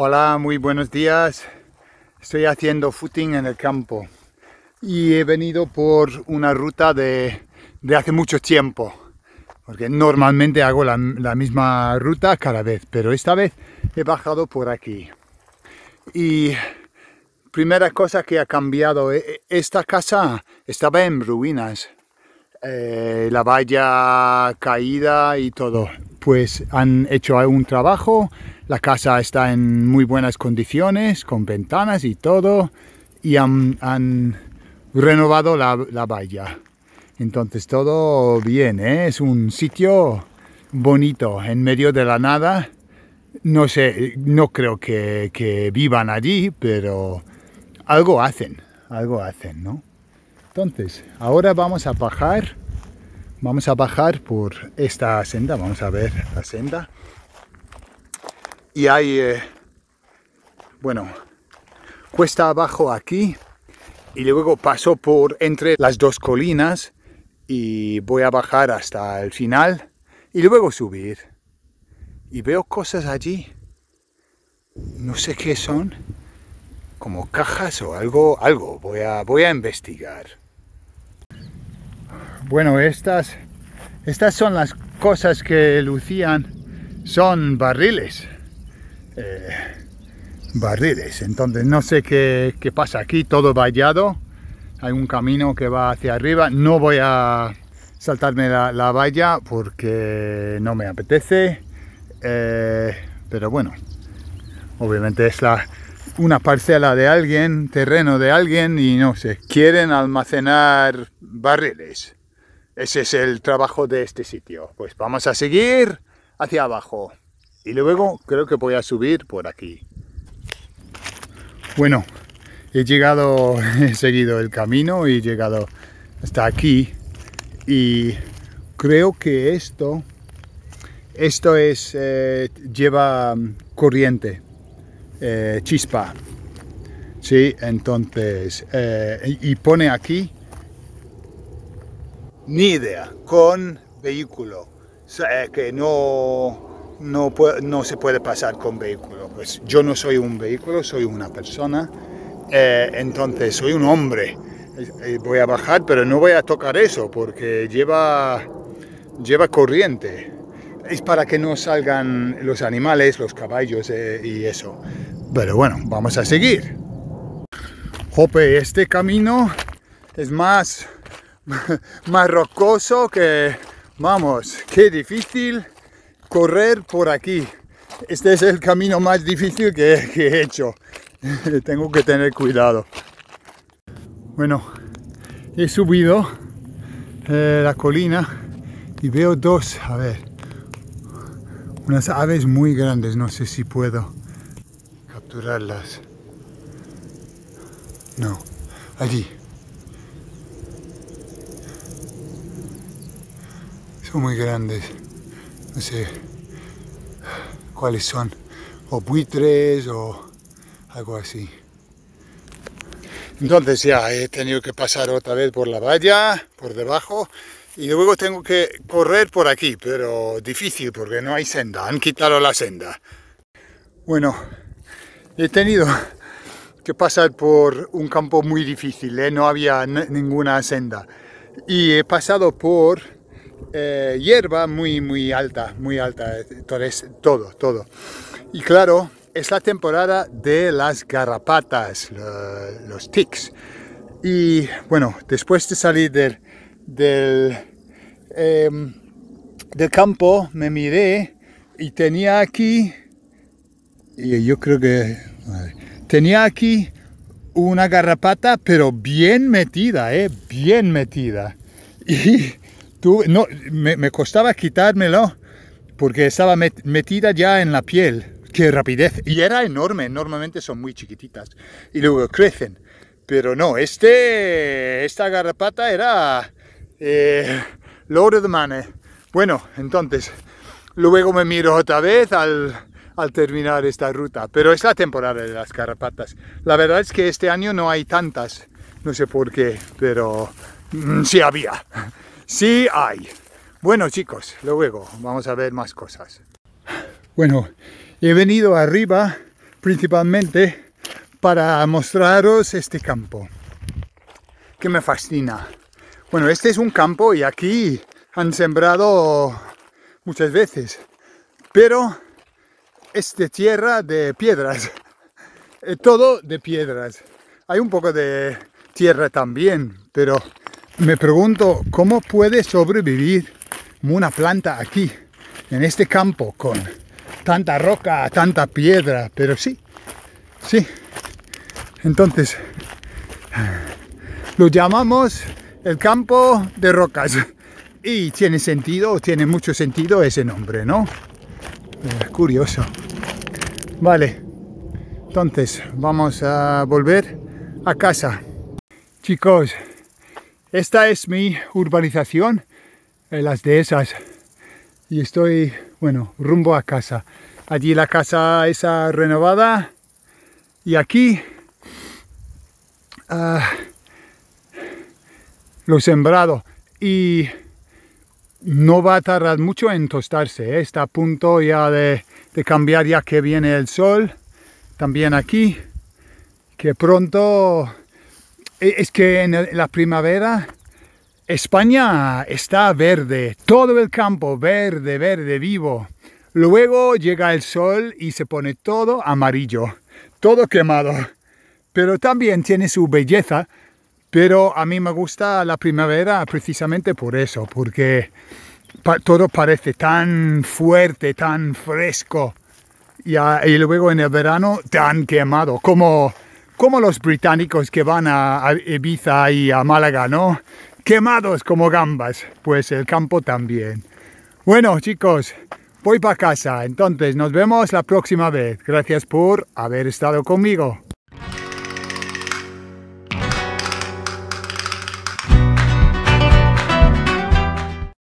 Hola, muy buenos días. Estoy haciendo footing en el campo y he venido por una ruta de, de hace mucho tiempo, porque normalmente hago la, misma ruta cada vez, pero esta vez he bajado por aquí. Y primera cosa que ha cambiado, e, e, esta casa estaba en ruinas, eh, la valla caída y todo pues han hecho un trabajo, la casa está en muy buenas condiciones, con ventanas y todo, y han, renovado la, valla. Entonces todo bien, ¿eh? es un sitio bonito, en medio de la nada. No sé, no creo que, que vivan allí, pero algo hacen, algo hacen, ¿no? Entonces, ahora vamos a bajar Vamos a bajar por esta senda, vamos a ver la senda. Y hay, eh, bueno, cuesta abajo aquí y luego paso por entre las dos colinas y voy a bajar hasta el final y luego subir. Y veo cosas allí, no sé qué son, como cajas o algo, algo, voy voy a investigar. Bueno, estas, estas son las cosas que lucían, son barriles. Eh, barriles, entonces no sé qué, pasa aquí, todo vallado. Hay un camino que va hacia arriba. No voy a saltarme la, valla porque no me apetece. Eh, pero bueno, obviamente es una parcela de alguien, terreno de alguien y no sé, quieren almacenar barriles. Ese es el trabajo de este sitio. Pues vamos a seguir hacia abajo. Y luego creo que voy a subir por aquí. Bueno, he llegado, he seguido el camino y he llegado hasta aquí. Y creo que esto, esto es, eh, lleva corriente, eh, chispa. Sí, entonces, eh, y pone aquí ni idea. con vehículo, que no, no, no, se puede pasar con vehículo. Pues yo no soy un vehículo, soy una persona, eh, entonces soy un hombre. Eh, eh, voy a bajar, pero no voy a tocar eso porque lleva, lleva corriente. Es para que no salgan los animales, los caballos y eso. Pero bueno, vamos a seguir. Jope, este camino es más más rocoso que, vamos, qué difícil correr por aquí. Este es el camino más difícil que, he hecho. Tengo que tener cuidado. Bueno, he subido eh, la colina y veo dos, a ver, unas aves muy grandes, no sé si puedo capturarlas. No, allí. son muy grandes. No sé cuáles son. O buitres o algo así. Entonces ya he tenido que pasar otra vez por la valla, por debajo, y luego tengo que correr por aquí, pero difícil porque no hay senda, han quitado la senda. Bueno, he tenido que pasar por un campo muy difícil, ¿eh? no había ninguna senda. Y he pasado por eh, hierba muy, muy alta, muy alta, todo, todo. Y claro, es la temporada de las garrapatas, los tics. Y bueno, después de salir del, del, em, del campo, me miré y tenía aquí, y yo creo que, tenía aquí una garrapata, pero bien metida, eh, bien metida. Y no, me, costaba quitármelo porque estaba metida ya en la piel. ¡Qué rapidez! Y era enorme, normalmente son muy chiquititas y luego crecen. Pero no, este, esta garrapata era eh, Lord of the Mane. Bueno, entonces, luego me miro otra vez al, terminar esta ruta. Pero es la temporada de las garrapatas. La verdad es que este año no hay tantas. No sé por qué, pero mm, sí había. Sí hay. Bueno chicos, luego vamos a ver más cosas. Bueno, he venido arriba principalmente para mostraros este campo que me fascina. Bueno, este es un campo y aquí han sembrado muchas veces, pero es de tierra de piedras, eh, todo de piedras. Hay un poco de tierra también, pero me pregunto, ¿cómo puede sobrevivir una planta aquí, en este campo, con tanta roca, tanta piedra? Pero sí, sí. Entonces, lo llamamos el campo de rocas. Y tiene sentido, tiene mucho sentido ese nombre, ¿no? curioso. Vale, entonces vamos a volver a casa. Chicos, esta es mi urbanización, eh, las las esas, Y estoy, bueno, rumbo a casa. Allí la casa esa renovada. Y aquí lo ah, lo sembrado. Y no va a tardar mucho en tostarse. ¿eh? Está a punto ya de cambiar ya que viene el sol. También aquí. Que pronto eh, es que en la primavera España está verde, todo el campo verde, verde, vivo. Luego llega el sol y se pone todo amarillo, todo quemado. Pero también tiene su belleza, pero a mí me gusta la primavera precisamente por eso, porque todo parece tan fuerte, tan fresco. Ah, y, luego en el verano tan quemado, como como los británicos que van a, Ibiza y a Málaga, ¿no? Quemados como gambas, pues el campo también. Bueno, chicos, voy para casa, entonces nos vemos la próxima vez. Gracias por haber estado conmigo.